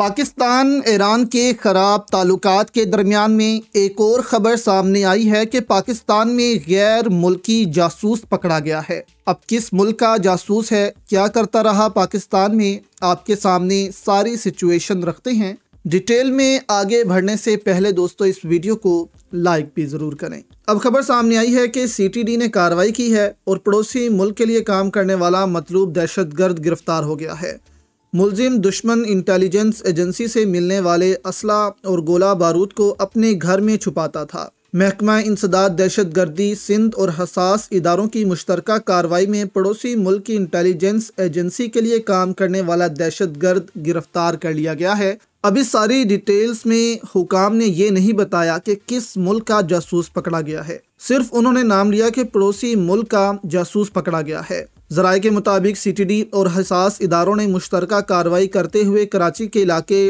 Pakistan Iran के ख़राब ताल्लुक के दरमियान में एक और ख़बर सामने आई है कि पाकिस्तान में गैर मुल्की जासूस पकड़ा गया है अब किस मुल्क का जासूस है क्या करता रहा पाकिस्तान में आपके सामने सारी सिचुएशन रखते हैं डिटेल में आगे बढ़ने से पहले दोस्तों इस वीडियो को लाइक भी ज़रूर करें अब खबर सामने आई है कि सी ने कार्रवाई की है और पड़ोसी मुल्क के लिए काम करने वाला मतलूब दहशतगर्द गिरफ्तार हो गया है मुलजिम दुश्मन इंटेलिजेंस एजेंसी से मिलने वाले असला और गोला बारूद को अपने घर में छुपाता था महकमा इंसदाद दहशत गर्दी सिंध और हसास इदारों की मुश्तरक कार्रवाई में पड़ोसी मुल्क की इंटेलिजेंस एजेंसी के लिए काम करने वाला दहशत गर्द गिरफ्तार कर लिया गया है अभी सारी डिटेल्स में हुकाम ने ये नहीं बताया कि किस मुल्क का जासूस पकड़ा गया है सिर्फ उन्होंने नाम लिया कि पड़ोसी मुल्क का जासूस पकड़ा गया है जराये के मुताबिक सी टी डी और हसास इदारों ने मुश्तरक कार्रवाई करते हुए कराची के इलाके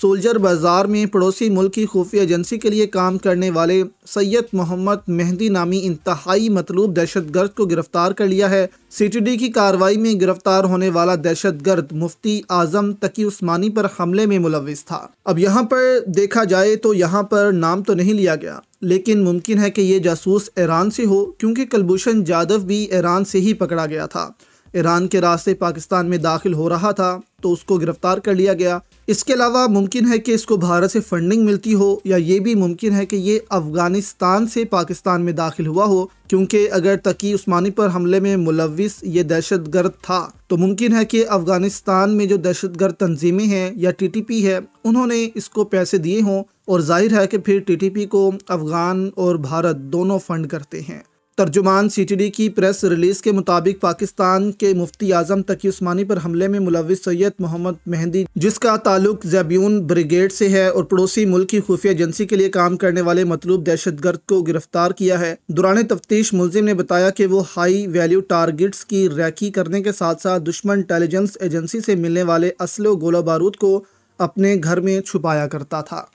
सोल्जर बाज़ार में पड़ोसी मुल्क की खुफिया एजेंसी के लिए काम करने वाले सैयद मोहम्मद मेहंदी नामी इंतहाई मतलूब दहशत गर्द को गिरफ्तार कर लिया है सी टी डी की कार्रवाई में गिरफ्तार होने वाला दहशत गर्द मुफ्ती आजम तकी उस्मानी पर हमले में मुलविस था अब यहाँ पर देखा जाए तो यहाँ पर नाम तो नहीं लिया गया लेकिन मुमकिन है कि ये जासूस ईरान से हो क्योंकि कलभूषण जाधव भी ईरान से ही पकड़ा गया था ईरान के रास्ते पाकिस्तान में दाखिल हो रहा था तो उसको गिरफ्तार कर लिया गया इसके अलावा मुमकिन है कि इसको भारत से फंडिंग मिलती हो या ये भी मुमकिन है कि ये अफ़गानिस्तान से पाकिस्तान में दाखिल हुआ हो क्योंकि अगर तकी उस्मानी पर हमले में मुलविस ये दहशत गर्द था तो मुमकिन है कि अफ़गानिस्तान में जो दहशत गर्द तंजीमें हैं या टी टी पी है उन्होंने इसको पैसे दिए हों और जाहिर है कि फिर टी टी पी को अफ़गान और भारत दोनों फंड करते हैं तर्जुमान सीटीडी की प्रेस रिलीज़ के मुताबिक पाकिस्तान के मुफ्ती आजम तकी उस्मानी पर हमले में मुलविस सैयद मोहम्मद मेहंदी जिसका ताल्लुक जैब्यून ब्रिगेड से है और पड़ोसी मुल्क की खुफिया एजेंसी के लिए काम करने वाले मतलूब दहशतगर्द को गिरफ्तार किया है दौरान तफ्तीश मुलिम ने बताया कि वो हाई वैल्यू टारगेट्स की रैकी करने के साथ साथ दुश्मन इंटेलिजेंस एजेंसी से मिलने वाले असलो गोला बारूद को अपने घर में छुपाया करता था